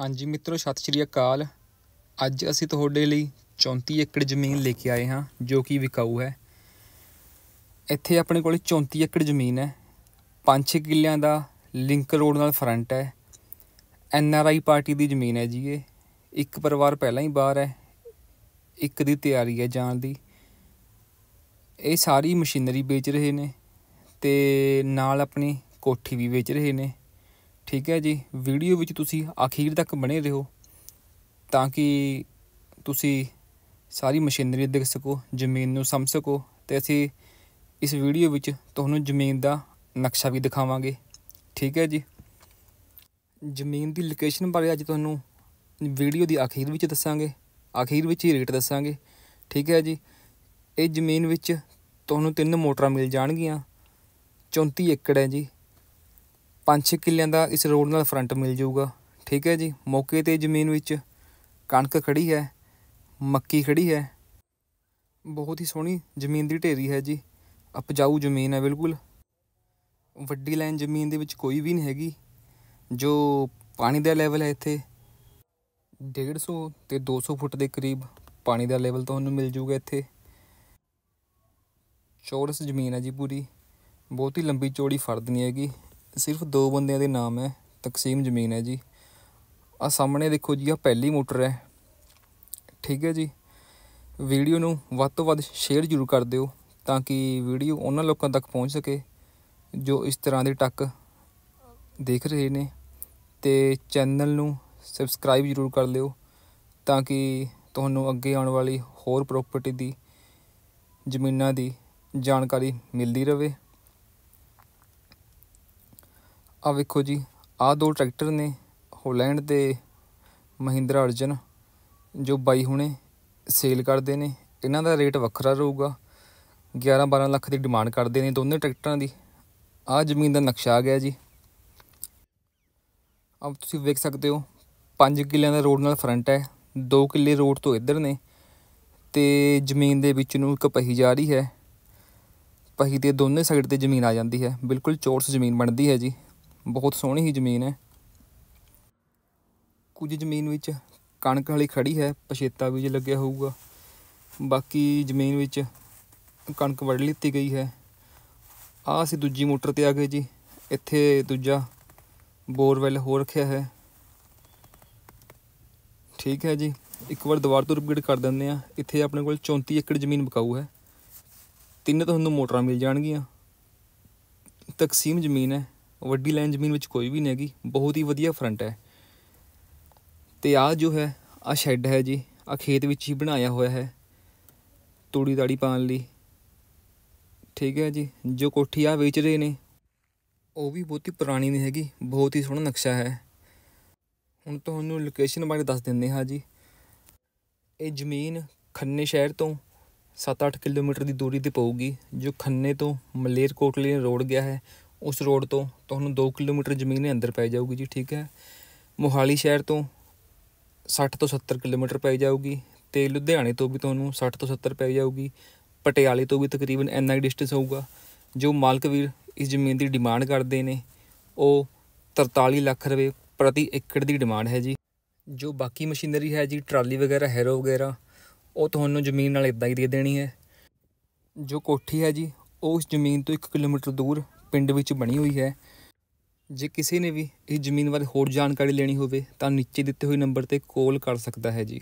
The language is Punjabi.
ਹਾਂਜੀ ਮਿੱਤਰੋ ਸਤਿ ਸ਼੍ਰੀ ਅਕਾਲ ਅੱਜ ਅਸੀਂ ਤੁਹਾਡੇ ਲਈ 34 ਏਕੜ ਜ਼ਮੀਨ ਲੈ ਕੇ ਆਏ ਹਾਂ ਜੋ ਕਿ ਵਿਕਾਊ ਹੈ ਇੱਥੇ ਆਪਣੇ ਕੋਲ 34 ਏਕੜ ਜ਼ਮੀਨ ਹੈ 5-6 ਕਿੱਲਿਆਂ ਦਾ ਲਿੰਕ ਰੋਡ ਨਾਲ ਫਰੰਟ ਹੈ ਐਨ ਆਰ ਆਈ ਪਾਰਟੀ ਦੀ ਜ਼ਮੀਨ ਹੈ ਜੀ ਇਹ ਇੱਕ ਪਰਿਵਾਰ ਪਹਿਲਾਂ ਹੀ ਬਾਹਰ ਹੈ ਇੱਕ ਦੀ ਤਿਆਰੀ ਹੈ ਜਾਣ ਦੀ ਇਹ ਸਾਰੀ ਮਸ਼ੀਨਰੀ ਵੇਚ ਰਹੇ ਨੇ ਤੇ ਨਾਲ ਆਪਣੀ ਕੋਠੀ ਵੀ ਵੇਚ ਰਹੇ ਨੇ ਠੀਕ ਹੈ ਜੀ ਵੀਡੀਓ ਵਿੱਚ ਤੁਸੀਂ ਅਖੀਰ ਤੱਕ ਬਣੇ ਰਹੋ ਤਾਂ ਕਿ ਤੁਸੀਂ ਸਾਰੀ ਮਸ਼ੀਨਰੀ ਦੇਖ ਸਕੋ ਜ਼ਮੀਨ ਨੂੰ ਸਮਝ ਸਕੋ ਤੇ ਅਸੀਂ ਇਸ ਵੀਡੀਓ ਵਿੱਚ ਤੁਹਾਨੂੰ ਜ਼ਮੀਨ ਦਾ ਨਕਸ਼ਾ ਵੀ ਦਿਖਾਵਾਂਗੇ ਠੀਕ ਹੈ ਜੀ ਜ਼ਮੀਨ ਦੀ ਲੋਕੇਸ਼ਨ ਬਾਰੇ ਅੱਜ ਤੁਹਾਨੂੰ ਵੀਡੀਓ ਦੀ ਅਖੀਰ ਵਿੱਚ ਦੱਸਾਂਗੇ ਅਖੀਰ ਵਿੱਚ ਹੀ ਰੇਟ ਦੱਸਾਂਗੇ ਠੀਕ ਹੈ ਜੀ ਇਹ ਜ਼ਮੀਨ ਵਿੱਚ ਤੁਹਾਨੂੰ ਤਿੰਨ ਮੋਟਰਾਂ ਮਿਲ ਜਾਣਗੀਆਂ 34 ਏਕੜ ਹੈ ਜੀ 5-6 ਕਿੱਲਿਆਂ ਦਾ ਇਸ ਰੋਡ ਨਾਲ ਫਰੰਟ ਮਿਲ ਜਾਊਗਾ ਠੀਕ ਹੈ ਜੀ ਮੌਕੇ ਤੇ ਜ਼ਮੀਨ ਵਿੱਚ ਕਣਕ ਖੜੀ ਹੈ ਮੱਕੀ ਖੜੀ ਹੈ ਬਹੁਤ ਹੀ ਸੋਹਣੀ ਜ਼ਮੀਨ ਦੀ ਢੇਰੀ ਹੈ ਜੀ ਉਪਜਾਊ ਜ਼ਮੀਨ ਹੈ ਬਿਲਕੁਲ ਵੱਡੀ ਲਾਈਨ ਜ਼ਮੀਨ ਦੇ ਵਿੱਚ ਕੋਈ ਵੀ ਨਹੀਂ ਹੈਗੀ ਜੋ ਪਾਣੀ ਦਾ ਲੈਵਲ ਹੈ ਇੱਥੇ 150 ਤੇ 200 ਫੁੱਟ ਦੇ ਕਰੀਬ ਪਾਣੀ ਦਾ ਲੈਵਲ ਤੁਹਾਨੂੰ ਮਿਲ ਜਾਊਗਾ ਇੱਥੇ ਚੌਰਸ ਜ਼ਮੀਨ ਹੈ ਜੀ ਪੂਰੀ ਬਹੁਤ ਹੀ ਲੰਬੀ ਚੌੜੀ ਫਰਦ ਨਹੀਂ ਹੈਗੀ ਸਿਰਫ ਦੋ ਬੰਦਿਆਂ ਦੇ ਨਾਮ ਹੈ ਤਕਸੀਮ ਜ਼ਮੀਨ ਹੈ ਜੀ ਆ ਸਾਹਮਣੇ ਦੇਖੋ ਜੀ ਆ ਪਹਿਲੀ ਮੋਟਰ ਹੈ ਠੀਕ ਹੈ ਜੀ ਵੀਡੀਓ ਨੂੰ ਵੱਧ ਤੋਂ ਵੱਧ ਸ਼ੇਅਰ ਜ਼ਰੂਰ ਕਰ ਦਿਓ ਤਾਂ ਕਿ ਵੀਡੀਓ ਉਹਨਾਂ ਲੋਕਾਂ ਤੱਕ ਪਹੁੰਚ ਸਕੇ ਜੋ ਇਸ ਤਰ੍ਹਾਂ ਦੇ ਟੱਕ ਦੇਖ ਰਹੇ ਨੇ ਤੇ ਚੈਨਲ ਨੂੰ ਸਬਸਕ੍ਰਾਈਬ ਜ਼ਰੂਰ ਕਰ ਲਿਓ ਤਾਂ ਕਿ ਤੁਹਾਨੂੰ ਅੱਗੇ ਆਉਣ ਵਾਲੀ ਹੋਰ ਪ੍ਰਾਪਰਟੀ ਦੀ ਜ਼ਮੀਨਾਂ ਦੀ ਜਾਣਕਾਰੀ ਮਿਲਦੀ ਰਹੇ ਆ ਵੇਖੋ ਜੀ ਆ ਦੋ ਟਰੈਕਟਰ ਨੇ ਹੋਲੈਂਡ ਦੇ ਮਹਿੰਦਰਾ ਅਰਜਨ ਜੋ ਬਾਈ ਹੁਣੇ ਸੇਲ ਕਰਦੇ ਨੇ ਇਹਨਾਂ ਦਾ ਰੇਟ ਵੱਖਰਾ ਰਹੂਗਾ 11-12 ਲੱਖ ਦੀ ਡਿਮਾਂਡ ਕਰਦੇ ਨੇ ਦੋਨੇ ਟਰੈਕਟਰਾਂ ਦੀ ਆ ਜ਼ਮੀਨ ਦਾ ਨਕਸ਼ਾ ਆ ਗਿਆ ਜੀ ਅਬ ਤੁਸੀਂ ਵੇਖ ਸਕਦੇ ਹੋ 5 ਕਿੱਲਿਆਂ ਦਾ ਰੋਡ ਨਾਲ ਫਰੰਟ ਹੈ 2 ਕਿੱਲੇ ਰੋਡ ਤੋਂ ਇੱਧਰ ਨੇ ਤੇ ਜ਼ਮੀਨ ਦੇ ਵਿੱਚ ਨੂੰ ਇੱਕ ਪਹੀ ਜਾ ਰਹੀ ਹੈ ਪਹੀ ਦੇ ਦੋਨੇ ਸਾਈਡ ਤੇ ਜ਼ਮੀਨ ਆ ਜਾਂਦੀ ਹੈ ਬਿਲਕੁਲ ਚੌਰਸ ਜ਼ਮੀਨ ਬਣਦੀ ਹੈ ਜੀ ਬਹੁਤ ਸੋਹਣੀ ਹੀ ਜ਼ਮੀਨ ਹੈ ਕੁਝ ਜ਼ਮੀਨ ਵਿੱਚ ਕਣਕ ਹਲੀ ਖੜੀ ਹੈ ਪਛੇਤਾ ਬੀਜ ਲੱਗਿਆ ਹੋਊਗਾ ਬਾਕੀ ਜ਼ਮੀਨ ਵਿੱਚ ਕਣਕ ਵੱਢ ਲਈਤੀ ਗਈ ਹੈ ਆ ਅਸੀਂ ਦੂਜੀ ਮੋਟਰ ਤੇ ਆ ਗਏ ਜੀ ਇੱਥੇ ਦੂਜਾ ਬੋਰਵੈਲ ਹੋ ਰੱਖਿਆ ਹੈ ਠੀਕ ਹੈ ਜੀ ਇੱਕ ਵਾਰ ਦੁਬਾਰਾ ਤੋਂ ਰਿਪੀਟ ਕਰ ਦਿੰਦੇ ਆ ਇੱਥੇ ਆਪਣੇ ਕੋਲ 34 ਏਕੜ ਜ਼ਮੀਨ ਬਕਾਊ ਹੈ ਤਿੰਨ ਤੁਹਾਨੂੰ ਮੋਟਰਾਂ ਮਿਲ ਜਾਣਗੀਆਂ ਤਕਸੀਮ ਜ਼ਮੀਨ ਹੈ ਵੱਡੀ ਲਾਈਨ ਜ਼ਮੀਨ ਵਿੱਚ ਕੋਈ ਵੀ ਨਹੀਂ ਹੈਗੀ ਬਹੁਤ ਹੀ ਵਧੀਆ ਫਰੰਟ ਹੈ ਤੇ ਆ ਜੋ ਹੈ ਆ ਸ਼ੈੱਡ ਹੈ ਜੀ ਆ ਖੇਤ ਵਿੱਚ ਹੀ ਬਣਾਇਆ ਹੋਇਆ ਹੈ ਤੂੜੀ ਦਾੜੀ ਪਾਣ ਲਈ ਠੀਕ ਹੈ ਜੀ ਜੋ ਕੋਠੀ ਆ ਵੇਚ ਰਹੇ ਨੇ ਉਹ ਵੀ ਬਹੁਤੀ ਪੁਰਾਣੀ ਨਹੀਂ ਹੈਗੀ ਬਹੁਤ ਹੀ ਸੋਹਣਾ ਨਕਸ਼ਾ ਹੈ ਹੁਣ ਤੁਹਾਨੂੰ ਲੋਕੇਸ਼ਨ ਬਾਰੇ ਦੱਸ ਦਿੰਦੇ ਹਾਂ ਜੀ ਇਹ ਜ਼ਮੀਨ ਖੰਨੇ ਸ਼ਹਿਰ ਤੋਂ 7-8 ਕਿਲੋਮੀਟਰ ਦੀ ਦੂਰੀ ਤੇ ਪਊਗੀ ਜੋ ਖੰਨੇ ਤੋਂ ਮਲੇਰਕੋਟਲੇ ਰੋਡ ਗਿਆ ਹੈ ਉਸ ਰੋਡ ਤੋਂ ਤੁਹਾਨੂੰ 2 ਕਿਲੋਮੀਟਰ ਜ਼ਮੀਨ ਦੇ ਅੰਦਰ ਪੈ ਜਾਊਗੀ ਜੀ ਠੀਕ ਹੈ ਮੋਹਾਲੀ ਸ਼ਹਿਰ ਤੋਂ 60 ਤੋਂ 70 ਕਿਲੋਮੀਟਰ ਪੈ ਜਾਊਗੀ ਤੇ ਲੁਧਿਆਣੇ ਤੋਂ ਵੀ ਤੁਹਾਨੂੰ 60 ਤੋਂ 70 ਪੈ ਜਾਊਗੀ ਪਟਿਆਲੇ ਤੋਂ ਵੀ ਤਕਰੀਬਨ ਇੰਨਾ ਹੀ ਡਿਸਟੈਂਸ ਹੋਊਗਾ ਜੋ ਮਾਲਕ ਵੀਰ ਇਸ ਜ਼ਮੀਨ ਦੀ ਡਿਮਾਂਡ ਕਰਦੇ ਨੇ ਉਹ 43 ਲੱਖ ਰੁਪਏ ਪ੍ਰਤੀ ਏਕੜ ਦੀ ਡਿਮਾਂਡ ਹੈ ਜੀ ਜੋ ਬਾਕੀ ਮਸ਼ੀਨਰੀ ਹੈ ਜੀ ਟਰਾਲੀ ਵਗੈਰਾ ਹੈਰੋ ਵਗੈਰਾ ਉਹ ਤੁਹਾਨੂੰ ਜ਼ਮੀਨ ਨਾਲ ਇਦਾਂ ਹੀ ਦੇ ਦੇਣੀ ਹੈ ਜੋ ਕੋਠੀ ਹੈ ਜੀ ਉਸ ਜ਼ਮੀਨ ਤੋਂ 1 ਕਿਲੋਮੀਟਰ ਦੂਰ ਪਿੰਡ ਵਿੱਚ ਬਣੀ ਹੋਈ ਹੈ ਜੇ ਕਿਸੇ ਨੇ ਵੀ ਇਸ ਜ਼ਮੀਨ ਬਾਰੇ ਹੋਰ ਜਾਣਕਾਰੀ ਲੈਣੀ ਹੋਵੇ ਤਾਂ ਨੀਚੇ ਦਿੱਤੇ ਹੋਏ ਨੰਬਰ 'ਤੇ ਕਾਲ ਕਰ ਸਕਦਾ ਹੈ ਜੀ